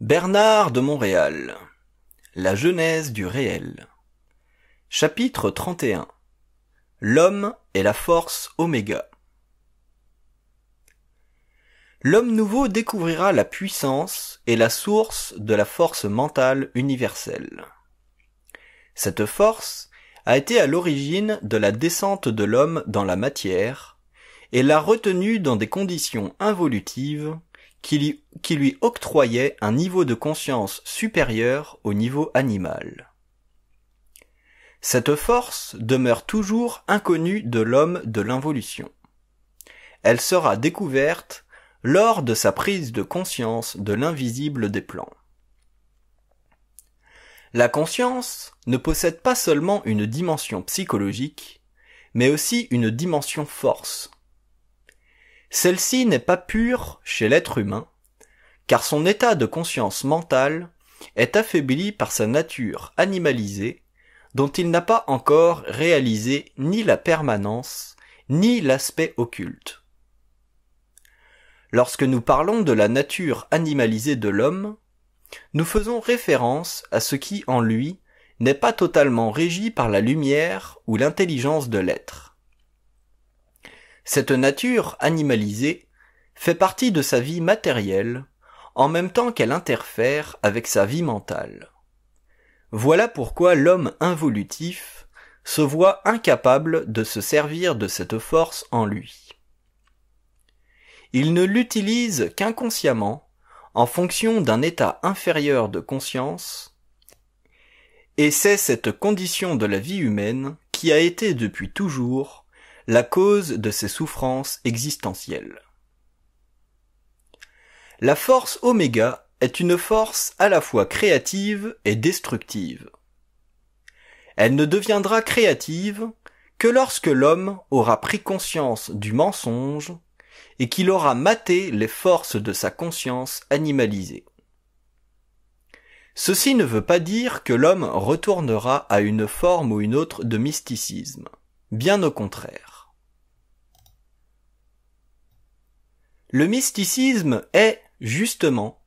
Bernard de Montréal. La genèse du réel. Chapitre 31. L'homme et la force oméga. L'homme nouveau découvrira la puissance et la source de la force mentale universelle. Cette force a été à l'origine de la descente de l'homme dans la matière et l'a retenue dans des conditions involutives qui lui, octroyait un niveau de conscience supérieur au niveau animal. Cette force demeure toujours inconnue de l'homme de l'involution. Elle sera découverte lors de sa prise de conscience de l'invisible des plans. La conscience ne possède pas seulement une dimension psychologique, mais aussi une dimension force, celle-ci n'est pas pure chez l'être humain, car son état de conscience mentale est affaibli par sa nature animalisée, dont il n'a pas encore réalisé ni la permanence, ni l'aspect occulte. Lorsque nous parlons de la nature animalisée de l'homme, nous faisons référence à ce qui en lui n'est pas totalement régi par la lumière ou l'intelligence de l'être. Cette nature animalisée fait partie de sa vie matérielle, en même temps qu'elle interfère avec sa vie mentale. Voilà pourquoi l'homme involutif se voit incapable de se servir de cette force en lui. Il ne l'utilise qu'inconsciemment, en fonction d'un état inférieur de conscience, et c'est cette condition de la vie humaine qui a été depuis toujours la cause de ses souffrances existentielles. La force oméga est une force à la fois créative et destructive. Elle ne deviendra créative que lorsque l'homme aura pris conscience du mensonge et qu'il aura maté les forces de sa conscience animalisée. Ceci ne veut pas dire que l'homme retournera à une forme ou une autre de mysticisme, bien au contraire. Le mysticisme est, justement,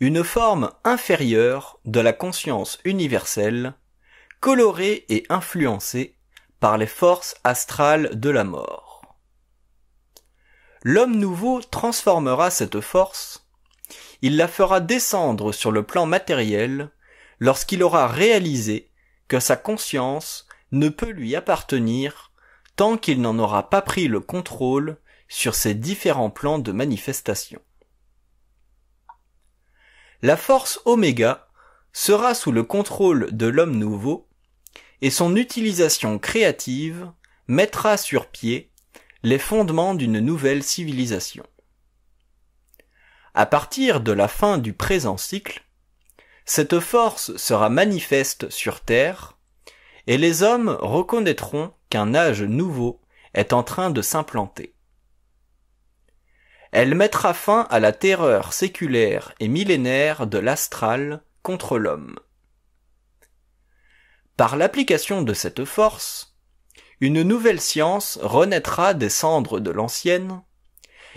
une forme inférieure de la conscience universelle, colorée et influencée par les forces astrales de la mort. L'homme nouveau transformera cette force, il la fera descendre sur le plan matériel lorsqu'il aura réalisé que sa conscience ne peut lui appartenir tant qu'il n'en aura pas pris le contrôle sur ces différents plans de manifestation. La force oméga sera sous le contrôle de l'homme nouveau et son utilisation créative mettra sur pied les fondements d'une nouvelle civilisation. À partir de la fin du présent cycle, cette force sera manifeste sur Terre et les hommes reconnaîtront qu'un âge nouveau est en train de s'implanter. Elle mettra fin à la terreur séculaire et millénaire de l'astral contre l'homme. Par l'application de cette force, une nouvelle science renaîtra des cendres de l'ancienne,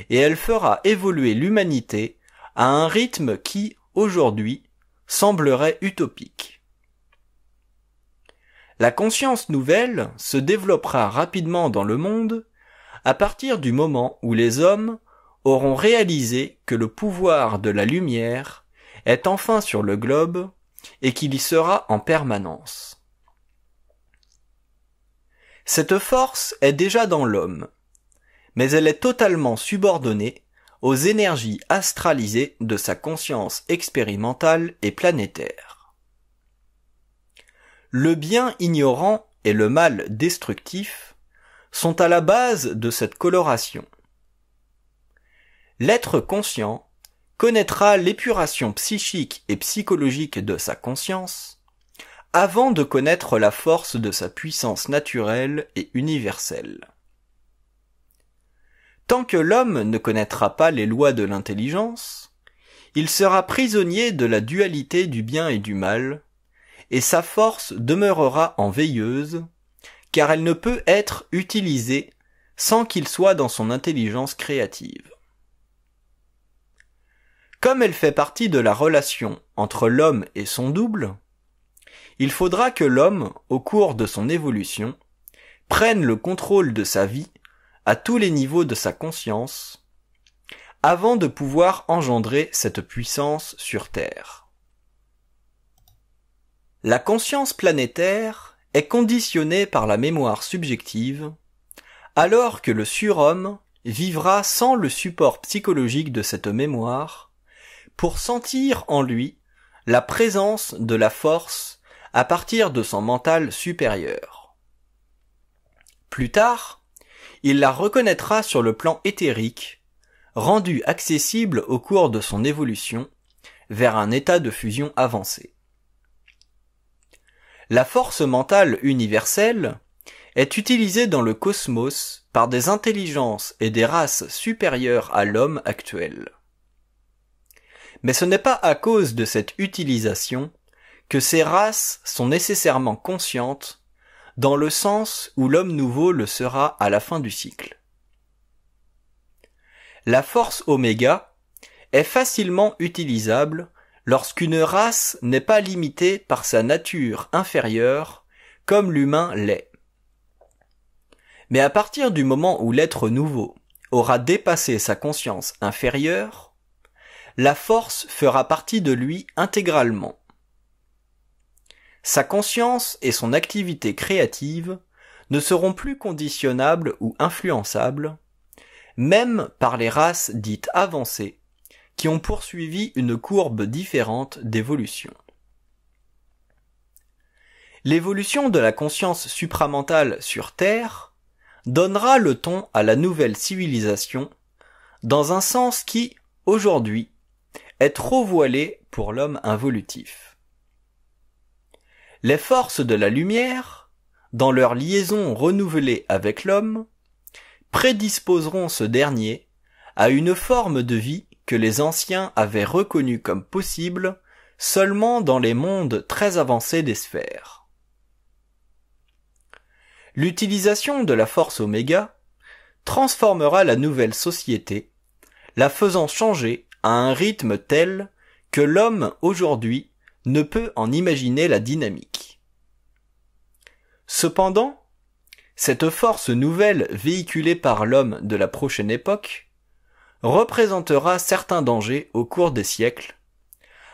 et elle fera évoluer l'humanité à un rythme qui, aujourd'hui, semblerait utopique. La conscience nouvelle se développera rapidement dans le monde à partir du moment où les hommes auront réalisé que le pouvoir de la lumière est enfin sur le globe et qu'il y sera en permanence. Cette force est déjà dans l'homme, mais elle est totalement subordonnée aux énergies astralisées de sa conscience expérimentale et planétaire. Le bien ignorant et le mal destructif sont à la base de cette coloration. L'être conscient connaîtra l'épuration psychique et psychologique de sa conscience avant de connaître la force de sa puissance naturelle et universelle. Tant que l'homme ne connaîtra pas les lois de l'intelligence, il sera prisonnier de la dualité du bien et du mal, et sa force demeurera en veilleuse, car elle ne peut être utilisée sans qu'il soit dans son intelligence créative. Comme elle fait partie de la relation entre l'homme et son double, il faudra que l'homme, au cours de son évolution, prenne le contrôle de sa vie à tous les niveaux de sa conscience avant de pouvoir engendrer cette puissance sur Terre. La conscience planétaire est conditionnée par la mémoire subjective, alors que le surhomme vivra sans le support psychologique de cette mémoire pour sentir en lui la présence de la force à partir de son mental supérieur. Plus tard, il la reconnaîtra sur le plan éthérique, rendu accessible au cours de son évolution vers un état de fusion avancé. La force mentale universelle est utilisée dans le cosmos par des intelligences et des races supérieures à l'homme actuel. Mais ce n'est pas à cause de cette utilisation que ces races sont nécessairement conscientes dans le sens où l'homme nouveau le sera à la fin du cycle. La force oméga est facilement utilisable lorsqu'une race n'est pas limitée par sa nature inférieure comme l'humain l'est. Mais à partir du moment où l'être nouveau aura dépassé sa conscience inférieure, la force fera partie de lui intégralement. Sa conscience et son activité créative ne seront plus conditionnables ou influençables, même par les races dites avancées, qui ont poursuivi une courbe différente d'évolution. L'évolution de la conscience supramentale sur Terre donnera le ton à la nouvelle civilisation dans un sens qui, aujourd'hui, est trop voilée pour l'homme involutif. Les forces de la lumière, dans leur liaison renouvelée avec l'homme, prédisposeront ce dernier à une forme de vie que les anciens avaient reconnue comme possible seulement dans les mondes très avancés des sphères. L'utilisation de la force oméga transformera la nouvelle société, la faisant changer à un rythme tel que l'homme aujourd'hui ne peut en imaginer la dynamique. Cependant, cette force nouvelle véhiculée par l'homme de la prochaine époque représentera certains dangers au cours des siècles,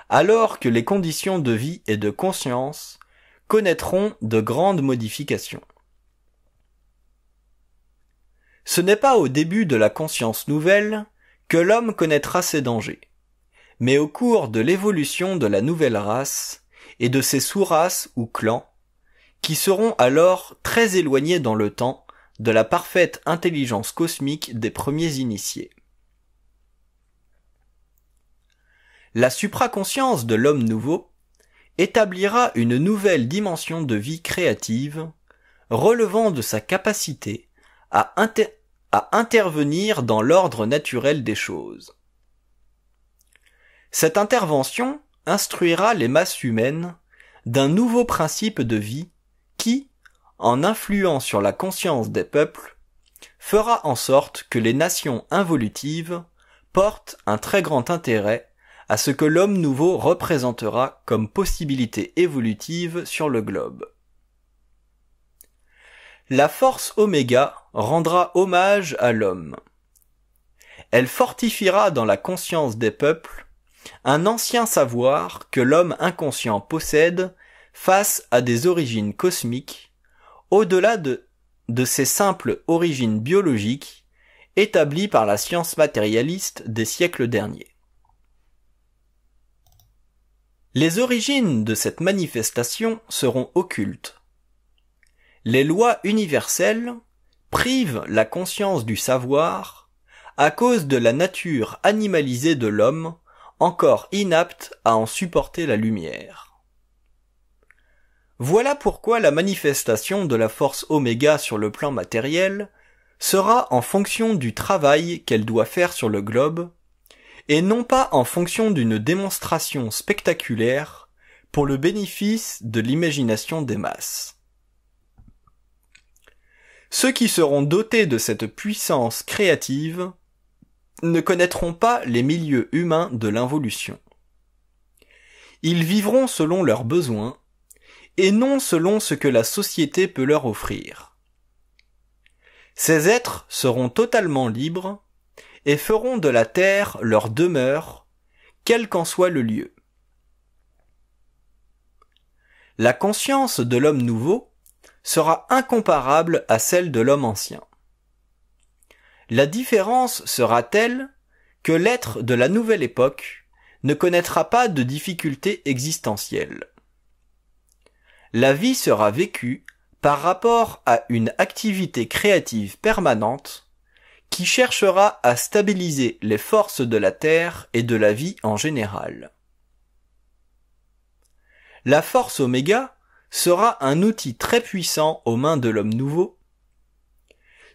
alors que les conditions de vie et de conscience connaîtront de grandes modifications. Ce n'est pas au début de la conscience nouvelle que l'homme connaîtra ses dangers. Mais au cours de l'évolution de la nouvelle race et de ses sous-races ou clans, qui seront alors très éloignés dans le temps de la parfaite intelligence cosmique des premiers initiés. La supraconscience de l'homme nouveau établira une nouvelle dimension de vie créative relevant de sa capacité à à intervenir dans l'ordre naturel des choses. Cette intervention instruira les masses humaines d'un nouveau principe de vie qui, en influant sur la conscience des peuples, fera en sorte que les nations involutives portent un très grand intérêt à ce que l'homme nouveau représentera comme possibilité évolutive sur le globe la force oméga rendra hommage à l'homme. Elle fortifiera dans la conscience des peuples un ancien savoir que l'homme inconscient possède face à des origines cosmiques, au-delà de, ces simples origines biologiques établies par la science matérialiste des siècles derniers. Les origines de cette manifestation seront occultes les lois universelles privent la conscience du savoir à cause de la nature animalisée de l'homme encore inapte à en supporter la lumière. Voilà pourquoi la manifestation de la force oméga sur le plan matériel sera en fonction du travail qu'elle doit faire sur le globe, et non pas en fonction d'une démonstration spectaculaire pour le bénéfice de l'imagination des masses. Ceux qui seront dotés de cette puissance créative ne connaîtront pas les milieux humains de l'involution. Ils vivront selon leurs besoins et non selon ce que la société peut leur offrir. Ces êtres seront totalement libres et feront de la terre leur demeure, quel qu'en soit le lieu. La conscience de l'homme nouveau sera incomparable à celle de l'homme ancien. La différence sera telle que l'être de la nouvelle époque ne connaîtra pas de difficultés existentielles. La vie sera vécue par rapport à une activité créative permanente qui cherchera à stabiliser les forces de la Terre et de la vie en général. La force oméga sera un outil très puissant aux mains de l'homme nouveau,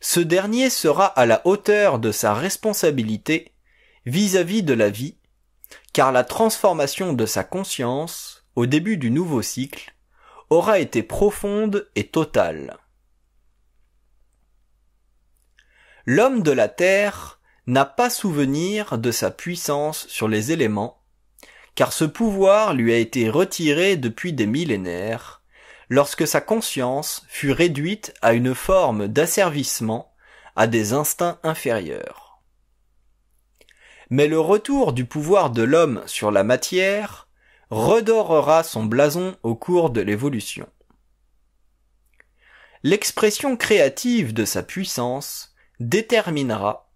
ce dernier sera à la hauteur de sa responsabilité vis-à-vis de la vie, car la transformation de sa conscience au début du nouveau cycle aura été profonde et totale. L'homme de la Terre n'a pas souvenir de sa puissance sur les éléments, car ce pouvoir lui a été retiré depuis des millénaires, lorsque sa conscience fut réduite à une forme d'asservissement à des instincts inférieurs. Mais le retour du pouvoir de l'homme sur la matière redorera son blason au cours de l'évolution. L'expression créative de sa puissance déterminera,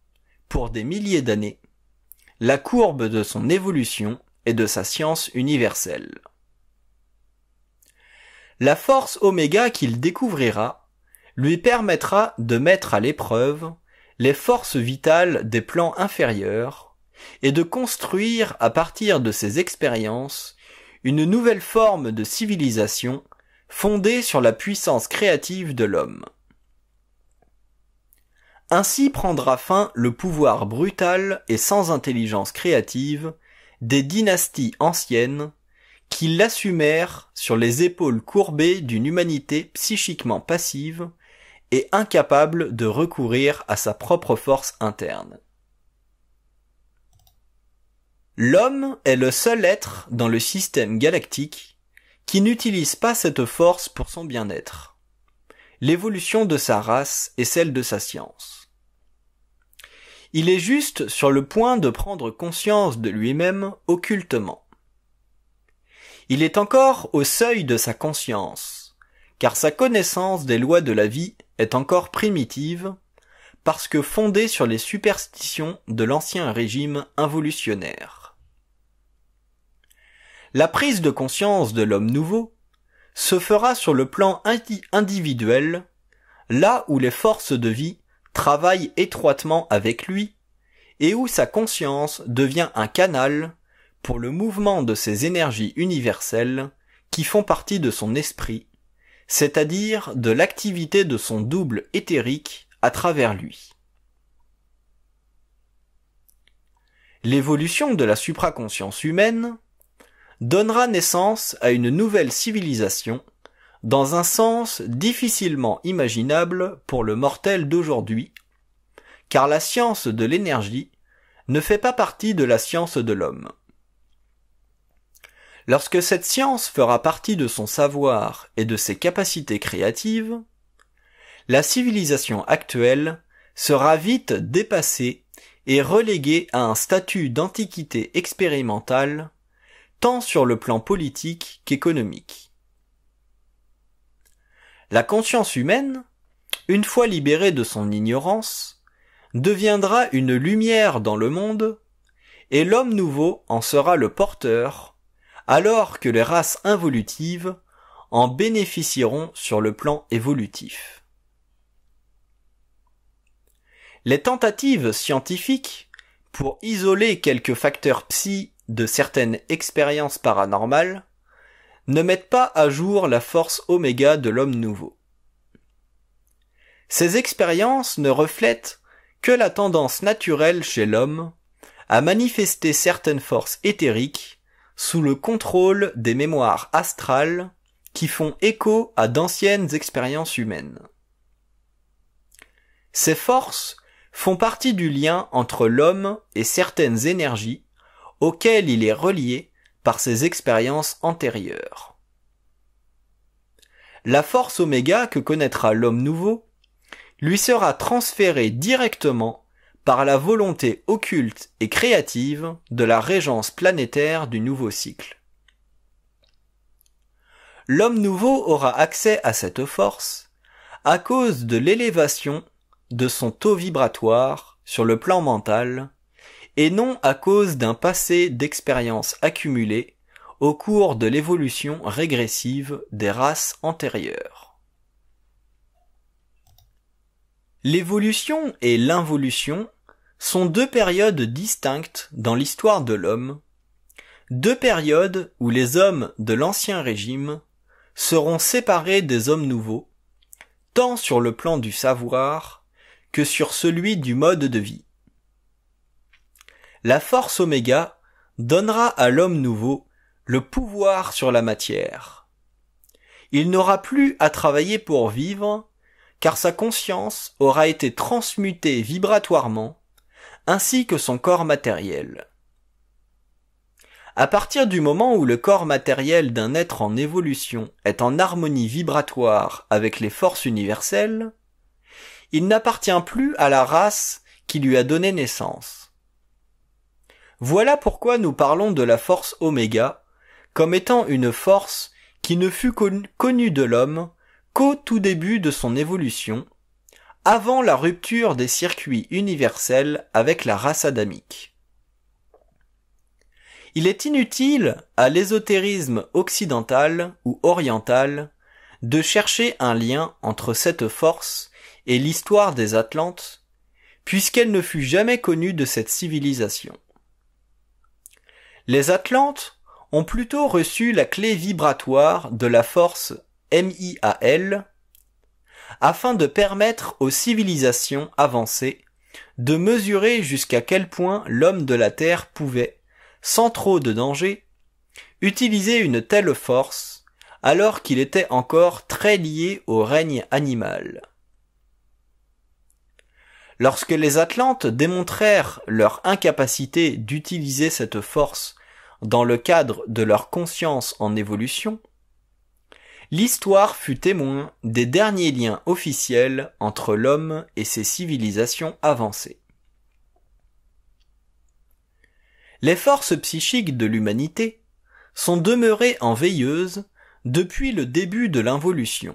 pour des milliers d'années, la courbe de son évolution et de sa science universelle. La force oméga qu'il découvrira lui permettra de mettre à l'épreuve les forces vitales des plans inférieurs et de construire à partir de ses expériences une nouvelle forme de civilisation fondée sur la puissance créative de l'homme. Ainsi prendra fin le pouvoir brutal et sans intelligence créative des dynasties anciennes qui l'assumèrent sur les épaules courbées d'une humanité psychiquement passive et incapable de recourir à sa propre force interne. L'homme est le seul être dans le système galactique qui n'utilise pas cette force pour son bien-être. L'évolution de sa race et celle de sa science. Il est juste sur le point de prendre conscience de lui-même occultement. Il est encore au seuil de sa conscience, car sa connaissance des lois de la vie est encore primitive, parce que fondée sur les superstitions de l'ancien régime involutionnaire. La prise de conscience de l'homme nouveau se fera sur le plan individuel, là où les forces de vie travaillent étroitement avec lui et où sa conscience devient un canal pour le mouvement de ces énergies universelles qui font partie de son esprit, c'est-à-dire de l'activité de son double éthérique à travers lui. L'évolution de la supraconscience humaine donnera naissance à une nouvelle civilisation dans un sens difficilement imaginable pour le mortel d'aujourd'hui, car la science de l'énergie ne fait pas partie de la science de l'homme. Lorsque cette science fera partie de son savoir et de ses capacités créatives, la civilisation actuelle sera vite dépassée et reléguée à un statut d'antiquité expérimentale, tant sur le plan politique qu'économique. La conscience humaine, une fois libérée de son ignorance, deviendra une lumière dans le monde, et l'homme nouveau en sera le porteur alors que les races involutives en bénéficieront sur le plan évolutif. Les tentatives scientifiques pour isoler quelques facteurs psy de certaines expériences paranormales ne mettent pas à jour la force oméga de l'homme nouveau. Ces expériences ne reflètent que la tendance naturelle chez l'homme à manifester certaines forces éthériques sous le contrôle des mémoires astrales qui font écho à d'anciennes expériences humaines. Ces forces font partie du lien entre l'homme et certaines énergies auxquelles il est relié par ses expériences antérieures. La force oméga que connaîtra l'homme nouveau lui sera transférée directement par la volonté occulte et créative de la régence planétaire du nouveau cycle. L'homme nouveau aura accès à cette force à cause de l'élévation de son taux vibratoire sur le plan mental et non à cause d'un passé d'expérience accumulée au cours de l'évolution régressive des races antérieures. L'évolution et l'involution sont deux périodes distinctes dans l'histoire de l'homme, deux périodes où les hommes de l'Ancien Régime seront séparés des hommes nouveaux, tant sur le plan du savoir que sur celui du mode de vie. La force oméga donnera à l'homme nouveau le pouvoir sur la matière. Il n'aura plus à travailler pour vivre, car sa conscience aura été transmutée vibratoirement ainsi que son corps matériel. À partir du moment où le corps matériel d'un être en évolution est en harmonie vibratoire avec les forces universelles, il n'appartient plus à la race qui lui a donné naissance. Voilà pourquoi nous parlons de la force oméga comme étant une force qui ne fut connue de l'homme qu'au tout début de son évolution avant la rupture des circuits universels avec la race adamique. Il est inutile à l'ésotérisme occidental ou oriental de chercher un lien entre cette force et l'histoire des Atlantes, puisqu'elle ne fut jamais connue de cette civilisation. Les Atlantes ont plutôt reçu la clé vibratoire de la force MIAL afin de permettre aux civilisations avancées de mesurer jusqu'à quel point l'homme de la Terre pouvait, sans trop de danger, utiliser une telle force, alors qu'il était encore très lié au règne animal. Lorsque les Atlantes démontrèrent leur incapacité d'utiliser cette force dans le cadre de leur conscience en évolution, l'histoire fut témoin des derniers liens officiels entre l'homme et ses civilisations avancées. Les forces psychiques de l'humanité sont demeurées en veilleuse depuis le début de l'involution,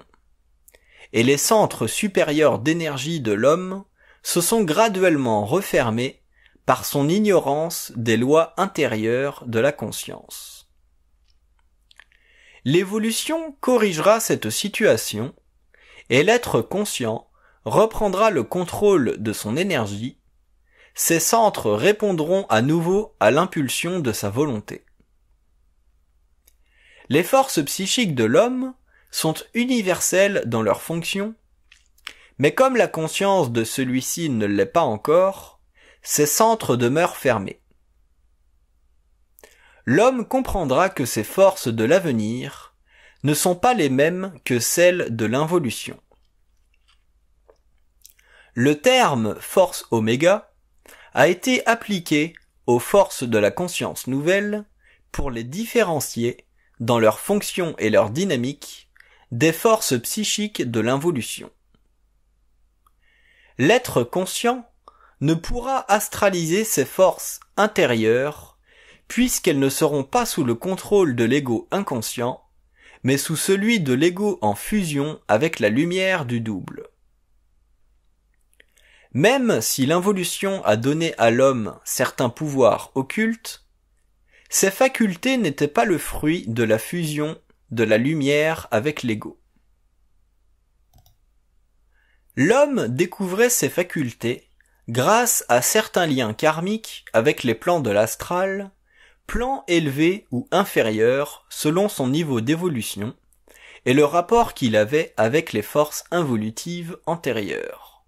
et les centres supérieurs d'énergie de l'homme se sont graduellement refermés par son ignorance des lois intérieures de la conscience. L'évolution corrigera cette situation et l'être conscient reprendra le contrôle de son énergie, ses centres répondront à nouveau à l'impulsion de sa volonté. Les forces psychiques de l'homme sont universelles dans leurs fonctions, mais comme la conscience de celui-ci ne l'est pas encore, ses centres demeurent fermés l'homme comprendra que ces forces de l'avenir ne sont pas les mêmes que celles de l'involution. Le terme force oméga a été appliqué aux forces de la conscience nouvelle pour les différencier dans leurs fonctions et leur dynamique des forces psychiques de l'involution. L'être conscient ne pourra astraliser ses forces intérieures puisqu'elles ne seront pas sous le contrôle de l'ego inconscient, mais sous celui de l'ego en fusion avec la lumière du double. Même si l'involution a donné à l'homme certains pouvoirs occultes, ces facultés n'étaient pas le fruit de la fusion de la lumière avec l'ego. L'homme découvrait ses facultés grâce à certains liens karmiques avec les plans de l'astral plan élevé ou inférieur selon son niveau d'évolution, et le rapport qu'il avait avec les forces involutives antérieures.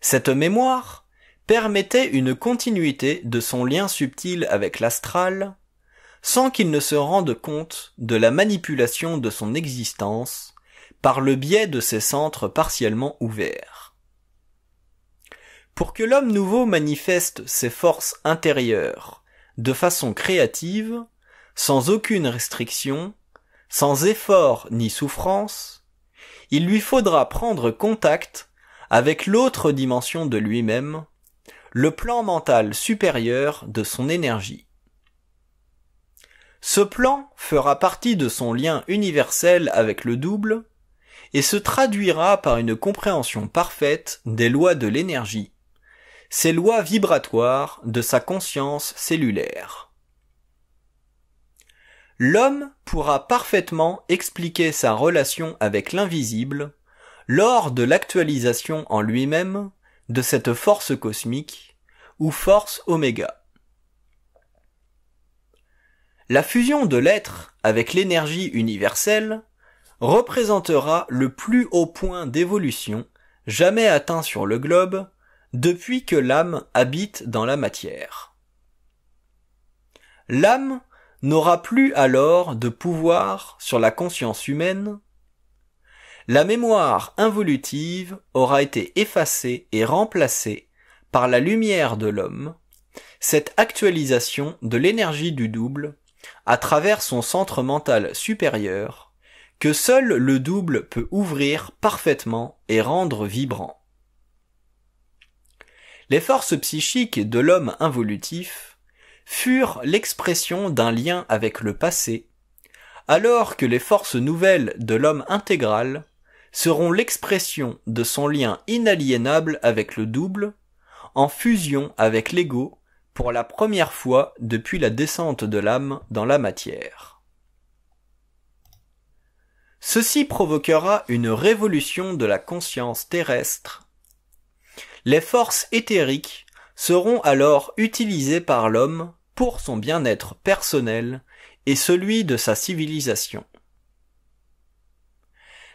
Cette mémoire permettait une continuité de son lien subtil avec l'astral, sans qu'il ne se rende compte de la manipulation de son existence par le biais de ses centres partiellement ouverts. Pour que l'homme nouveau manifeste ses forces intérieures de façon créative, sans aucune restriction, sans effort ni souffrance, il lui faudra prendre contact avec l'autre dimension de lui-même, le plan mental supérieur de son énergie. Ce plan fera partie de son lien universel avec le double et se traduira par une compréhension parfaite des lois de l'énergie ces lois vibratoires de sa conscience cellulaire. L'homme pourra parfaitement expliquer sa relation avec l'invisible lors de l'actualisation en lui-même de cette force cosmique ou force oméga. La fusion de l'être avec l'énergie universelle représentera le plus haut point d'évolution jamais atteint sur le globe depuis que l'âme habite dans la matière. L'âme n'aura plus alors de pouvoir sur la conscience humaine, la mémoire involutive aura été effacée et remplacée par la lumière de l'homme, cette actualisation de l'énergie du double à travers son centre mental supérieur que seul le double peut ouvrir parfaitement et rendre vibrant. Les forces psychiques de l'homme involutif furent l'expression d'un lien avec le passé, alors que les forces nouvelles de l'homme intégral seront l'expression de son lien inaliénable avec le double, en fusion avec l'ego pour la première fois depuis la descente de l'âme dans la matière. Ceci provoquera une révolution de la conscience terrestre les forces éthériques seront alors utilisées par l'homme pour son bien-être personnel et celui de sa civilisation.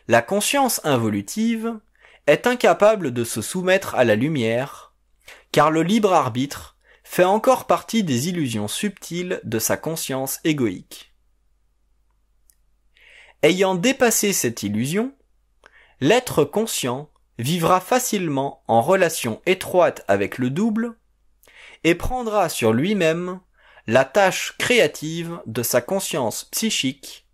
La conscience involutive est incapable de se soumettre à la lumière, car le libre arbitre fait encore partie des illusions subtiles de sa conscience égoïque. Ayant dépassé cette illusion, l'être conscient vivra facilement en relation étroite avec le double et prendra sur lui-même la tâche créative de sa conscience psychique,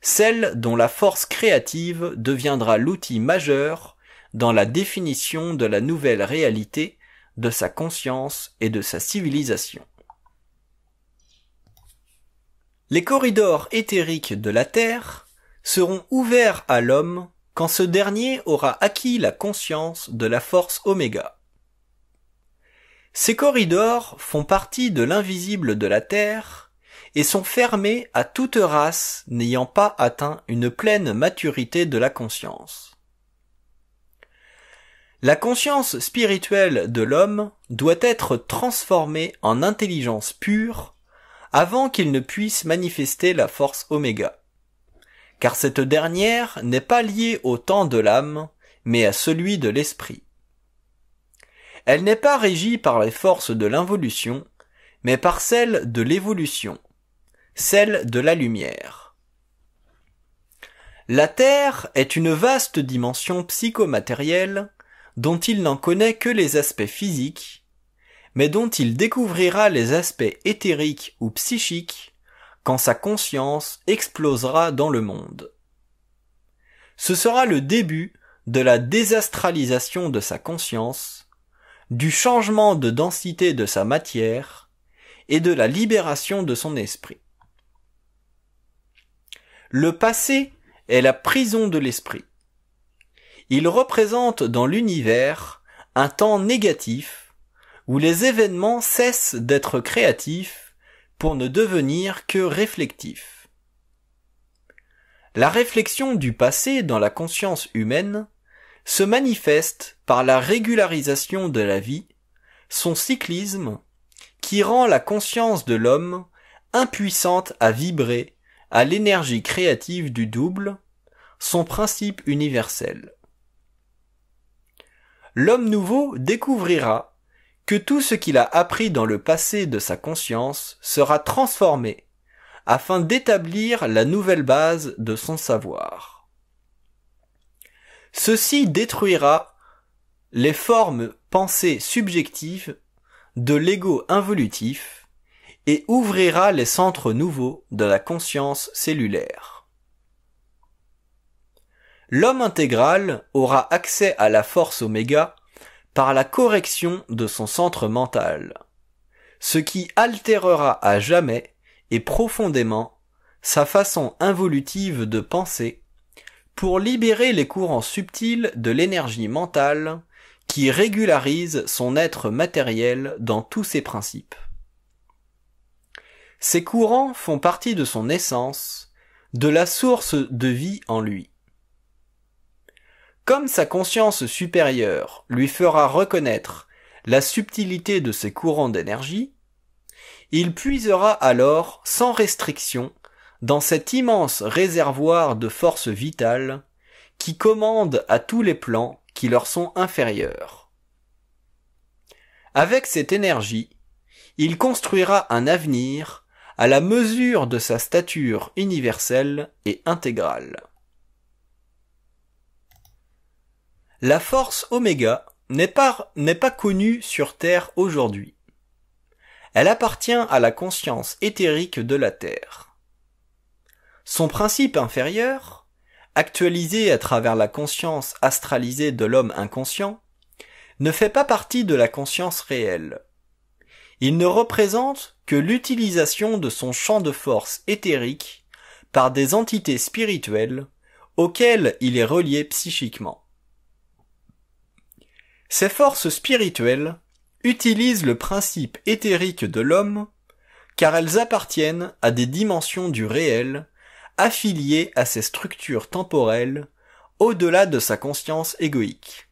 celle dont la force créative deviendra l'outil majeur dans la définition de la nouvelle réalité de sa conscience et de sa civilisation. Les corridors éthériques de la Terre seront ouverts à l'homme quand ce dernier aura acquis la conscience de la force oméga. Ces corridors font partie de l'invisible de la Terre et sont fermés à toute race n'ayant pas atteint une pleine maturité de la conscience. La conscience spirituelle de l'homme doit être transformée en intelligence pure avant qu'il ne puisse manifester la force oméga car cette dernière n'est pas liée au temps de l'âme, mais à celui de l'esprit. Elle n'est pas régie par les forces de l'involution, mais par celles de l'évolution, celle de la lumière. La Terre est une vaste dimension psychomatérielle dont il n'en connaît que les aspects physiques, mais dont il découvrira les aspects éthériques ou psychiques quand sa conscience explosera dans le monde. Ce sera le début de la désastralisation de sa conscience, du changement de densité de sa matière et de la libération de son esprit. Le passé est la prison de l'esprit. Il représente dans l'univers un temps négatif où les événements cessent d'être créatifs pour ne devenir que réflectif. La réflexion du passé dans la conscience humaine se manifeste par la régularisation de la vie, son cyclisme, qui rend la conscience de l'homme impuissante à vibrer à l'énergie créative du double, son principe universel. L'homme nouveau découvrira que tout ce qu'il a appris dans le passé de sa conscience sera transformé afin d'établir la nouvelle base de son savoir. Ceci détruira les formes pensées subjectives de l'ego involutif et ouvrira les centres nouveaux de la conscience cellulaire. L'homme intégral aura accès à la force oméga par la correction de son centre mental, ce qui altérera à jamais et profondément sa façon involutive de penser pour libérer les courants subtils de l'énergie mentale qui régularise son être matériel dans tous ses principes. Ces courants font partie de son essence, de la source de vie en lui. Comme sa conscience supérieure lui fera reconnaître la subtilité de ses courants d'énergie, il puisera alors sans restriction dans cet immense réservoir de force vitale qui commande à tous les plans qui leur sont inférieurs. Avec cette énergie, il construira un avenir à la mesure de sa stature universelle et intégrale. La force oméga n'est pas, connue sur Terre aujourd'hui. Elle appartient à la conscience éthérique de la Terre. Son principe inférieur, actualisé à travers la conscience astralisée de l'homme inconscient, ne fait pas partie de la conscience réelle. Il ne représente que l'utilisation de son champ de force éthérique par des entités spirituelles auxquelles il est relié psychiquement. Ces forces spirituelles utilisent le principe éthérique de l'homme car elles appartiennent à des dimensions du réel affiliées à ses structures temporelles au-delà de sa conscience égoïque.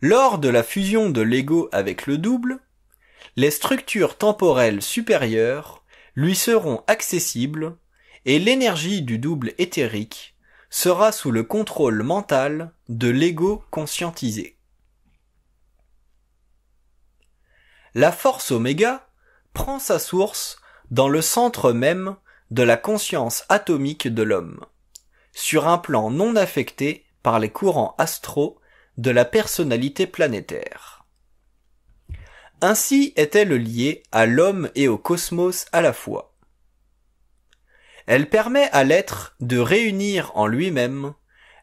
Lors de la fusion de l'ego avec le double, les structures temporelles supérieures lui seront accessibles et l'énergie du double éthérique sera sous le contrôle mental de l'ego conscientisé. La force oméga prend sa source dans le centre même de la conscience atomique de l'homme, sur un plan non affecté par les courants astraux de la personnalité planétaire. Ainsi est-elle liée à l'homme et au cosmos à la fois. Elle permet à l'être de réunir en lui-même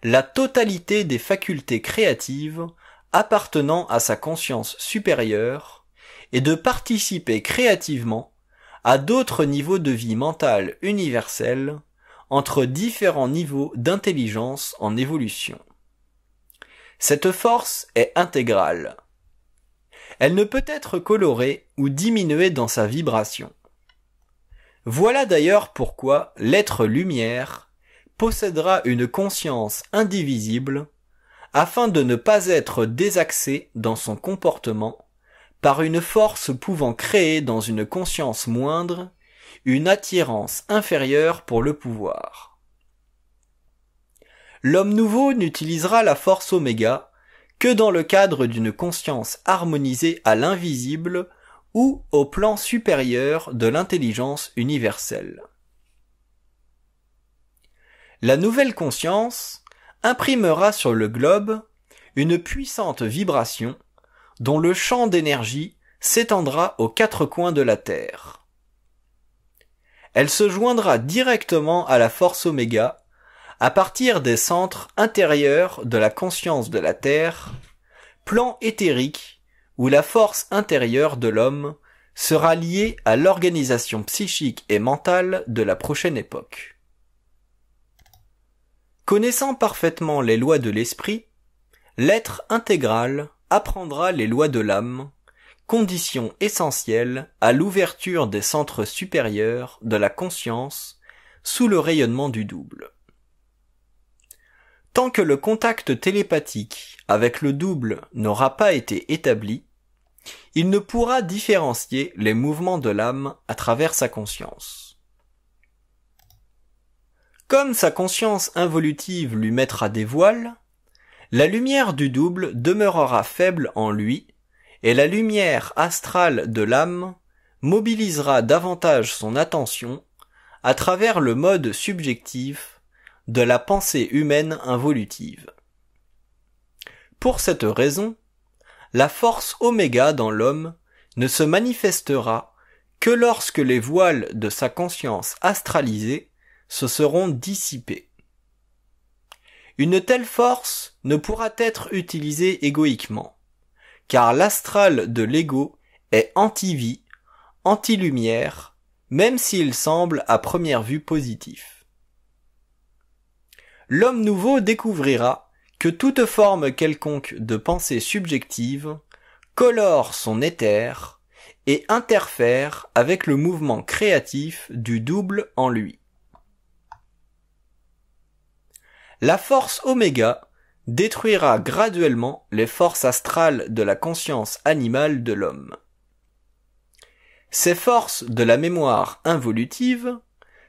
la totalité des facultés créatives appartenant à sa conscience supérieure et de participer créativement à d'autres niveaux de vie mentale universelle entre différents niveaux d'intelligence en évolution. Cette force est intégrale. Elle ne peut être colorée ou diminuée dans sa vibration. Voilà d'ailleurs pourquoi l'être lumière possédera une conscience indivisible afin de ne pas être désaxé dans son comportement par une force pouvant créer dans une conscience moindre une attirance inférieure pour le pouvoir. L'homme nouveau n'utilisera la force oméga que dans le cadre d'une conscience harmonisée à l'invisible ou au plan supérieur de l'intelligence universelle. La nouvelle conscience imprimera sur le globe une puissante vibration dont le champ d'énergie s'étendra aux quatre coins de la Terre. Elle se joindra directement à la force oméga à partir des centres intérieurs de la conscience de la Terre, plan éthérique où la force intérieure de l'homme sera liée à l'organisation psychique et mentale de la prochaine époque. Connaissant parfaitement les lois de l'esprit, l'être intégral apprendra les lois de l'âme, condition essentielle à l'ouverture des centres supérieurs de la conscience sous le rayonnement du double. Tant que le contact télépathique avec le double n'aura pas été établi, il ne pourra différencier les mouvements de l'âme à travers sa conscience. Comme sa conscience involutive lui mettra des voiles, la lumière du double demeurera faible en lui, et la lumière astrale de l'âme mobilisera davantage son attention à travers le mode subjectif de la pensée humaine involutive. Pour cette raison, la force oméga dans l'homme ne se manifestera que lorsque les voiles de sa conscience astralisée se seront dissipés. Une telle force ne pourra être utilisée égoïquement, car l'astral de l'ego est anti-vie, anti-lumière, même s'il semble à première vue positif. L'homme nouveau découvrira que toute forme quelconque de pensée subjective colore son éther et interfère avec le mouvement créatif du double en lui. La force oméga détruira graduellement les forces astrales de la conscience animale de l'homme. Ces forces de la mémoire involutive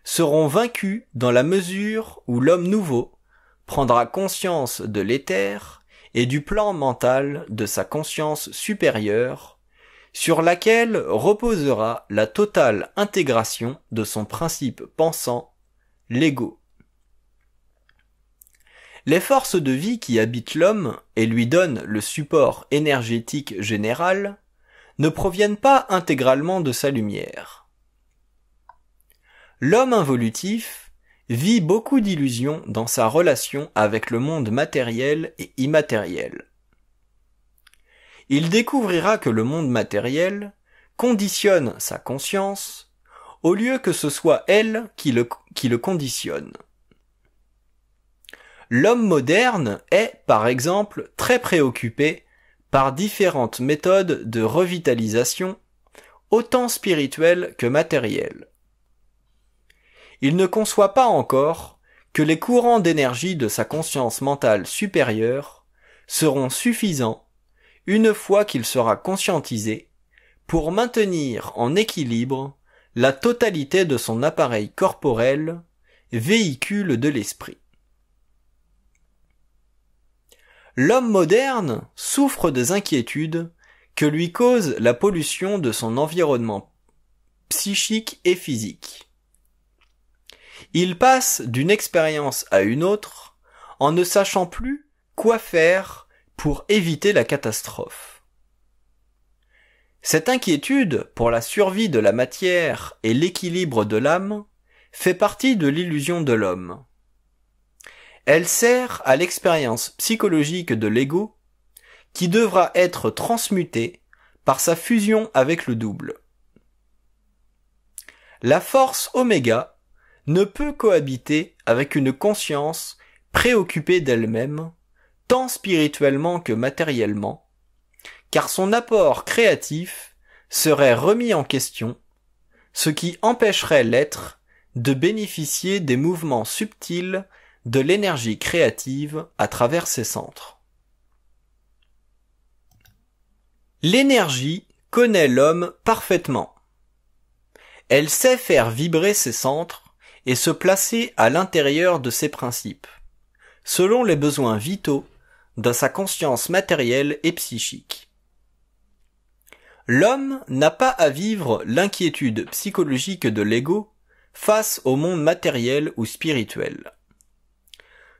seront vaincues dans la mesure où l'homme nouveau prendra conscience de l'éther et du plan mental de sa conscience supérieure, sur laquelle reposera la totale intégration de son principe pensant, l'ego. Les forces de vie qui habitent l'homme et lui donnent le support énergétique général ne proviennent pas intégralement de sa lumière. L'homme involutif, vit beaucoup d'illusions dans sa relation avec le monde matériel et immatériel. Il découvrira que le monde matériel conditionne sa conscience au lieu que ce soit elle qui le, conditionne. L'homme moderne est, par exemple, très préoccupé par différentes méthodes de revitalisation, autant spirituelles que matérielles il ne conçoit pas encore que les courants d'énergie de sa conscience mentale supérieure seront suffisants, une fois qu'il sera conscientisé, pour maintenir en équilibre la totalité de son appareil corporel, véhicule de l'esprit. L'homme moderne souffre des inquiétudes que lui cause la pollution de son environnement psychique et physique. Il passe d'une expérience à une autre en ne sachant plus quoi faire pour éviter la catastrophe. Cette inquiétude pour la survie de la matière et l'équilibre de l'âme fait partie de l'illusion de l'homme. Elle sert à l'expérience psychologique de l'ego qui devra être transmutée par sa fusion avec le double. La force oméga ne peut cohabiter avec une conscience préoccupée d'elle-même, tant spirituellement que matériellement, car son apport créatif serait remis en question, ce qui empêcherait l'être de bénéficier des mouvements subtils de l'énergie créative à travers ses centres. L'énergie connaît l'homme parfaitement. Elle sait faire vibrer ses centres et se placer à l'intérieur de ses principes, selon les besoins vitaux de sa conscience matérielle et psychique. L'homme n'a pas à vivre l'inquiétude psychologique de l'ego face au monde matériel ou spirituel.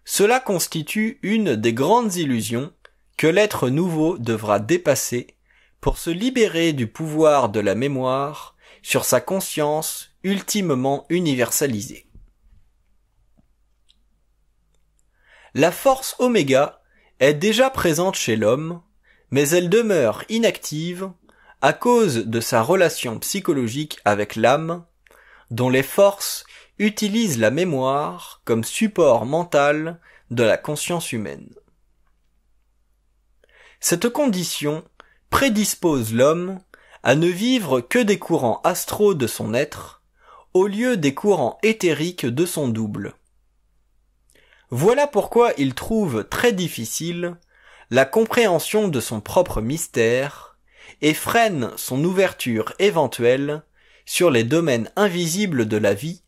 Cela constitue une des grandes illusions que l'être nouveau devra dépasser pour se libérer du pouvoir de la mémoire sur sa conscience ultimement universalisé. La force oméga est déjà présente chez l'homme, mais elle demeure inactive à cause de sa relation psychologique avec l'âme, dont les forces utilisent la mémoire comme support mental de la conscience humaine. Cette condition prédispose l'homme à ne vivre que des courants astraux de son être, au lieu des courants éthériques de son double. Voilà pourquoi il trouve très difficile la compréhension de son propre mystère et freine son ouverture éventuelle sur les domaines invisibles de la vie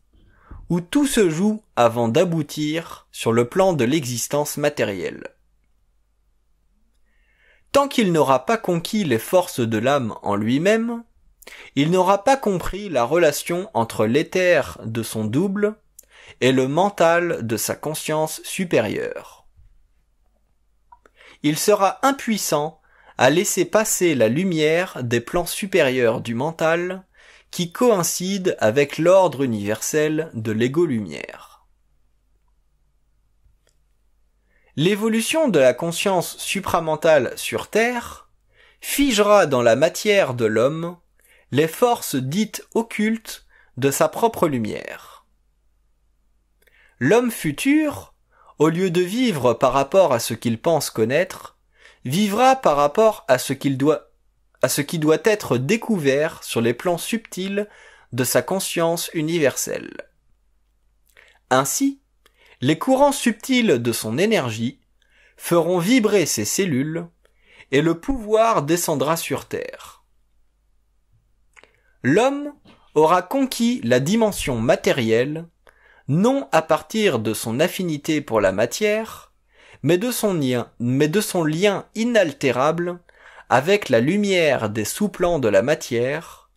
où tout se joue avant d'aboutir sur le plan de l'existence matérielle. Tant qu'il n'aura pas conquis les forces de l'âme en lui-même, il n'aura pas compris la relation entre l'éther de son double et le mental de sa conscience supérieure. Il sera impuissant à laisser passer la lumière des plans supérieurs du mental qui coïncide avec l'ordre universel de l'ego-lumière. L'évolution de la conscience supramentale sur Terre figera dans la matière de l'homme les forces dites occultes de sa propre lumière. L'homme futur, au lieu de vivre par rapport à ce qu'il pense connaître, vivra par rapport à ce qui doit être découvert sur les plans subtils de sa conscience universelle. Ainsi, les courants subtils de son énergie feront vibrer ses cellules et le pouvoir descendra sur Terre l'homme aura conquis la dimension matérielle, non à partir de son affinité pour la matière, mais de son lien, mais de son lien inaltérable avec la lumière des sous-plans de la matière,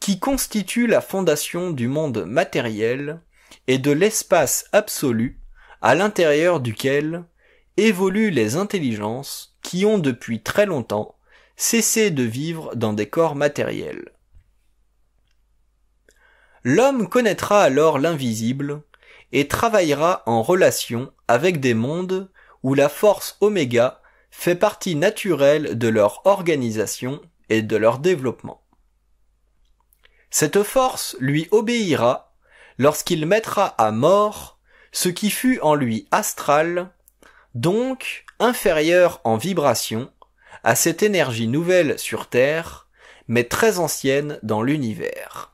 qui constitue la fondation du monde matériel et de l'espace absolu à l'intérieur duquel évoluent les intelligences qui ont depuis très longtemps cessé de vivre dans des corps matériels. L'homme connaîtra alors l'invisible et travaillera en relation avec des mondes où la force oméga fait partie naturelle de leur organisation et de leur développement. Cette force lui obéira lorsqu'il mettra à mort ce qui fut en lui astral, donc inférieur en vibration à cette énergie nouvelle sur Terre, mais très ancienne dans l'univers.